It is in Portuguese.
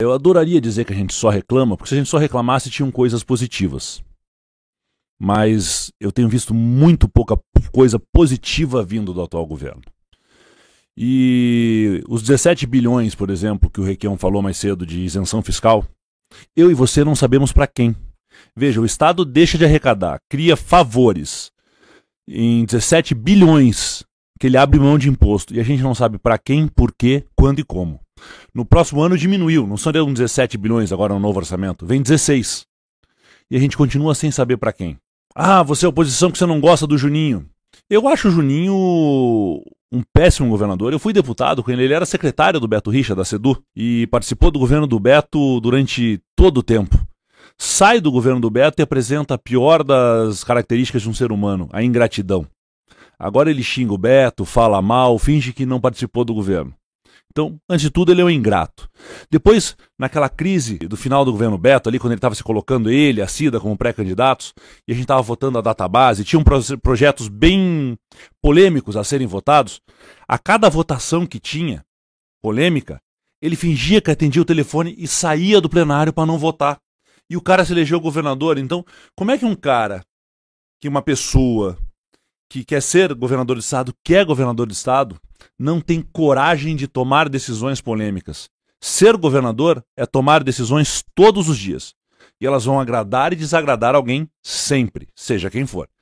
Eu adoraria dizer que a gente só reclama, porque se a gente só reclamasse, tinham coisas positivas. Mas eu tenho visto muito pouca coisa positiva vindo do atual governo. E os 17 bilhões, por exemplo, que o Requião falou mais cedo de isenção fiscal, eu e você não sabemos para quem. Veja, o Estado deixa de arrecadar, cria favores em 17 bilhões que ele abre mão de imposto e a gente não sabe para quem, por quê, quando e como. No próximo ano diminuiu, não são 17 bilhões agora no novo orçamento, vem 16. E a gente continua sem saber para quem. Ah, você é oposição que você não gosta do Juninho. Eu acho o Juninho um péssimo governador. Eu fui deputado com ele, ele era secretário do Beto Richa, da SEDU, e participou do governo do Beto durante todo o tempo. Sai do governo do Beto e apresenta a pior das características de um ser humano, a ingratidão. Agora ele xinga o Beto, fala mal, finge que não participou do governo. Então, antes de tudo, ele é um ingrato. Depois, naquela crise do final do governo Beto, ali quando ele estava se colocando ele, a Cida, como pré-candidatos, e a gente estava votando a data-base database, tinham projetos bem polêmicos a serem votados, a cada votação que tinha, polêmica, ele fingia que atendia o telefone e saía do plenário para não votar. E o cara se elegeu governador. Então, como é que um cara, que uma pessoa que quer ser governador de Estado, que é governador de Estado, não tem coragem de tomar decisões polêmicas. Ser governador é tomar decisões todos os dias. E elas vão agradar e desagradar alguém sempre, seja quem for.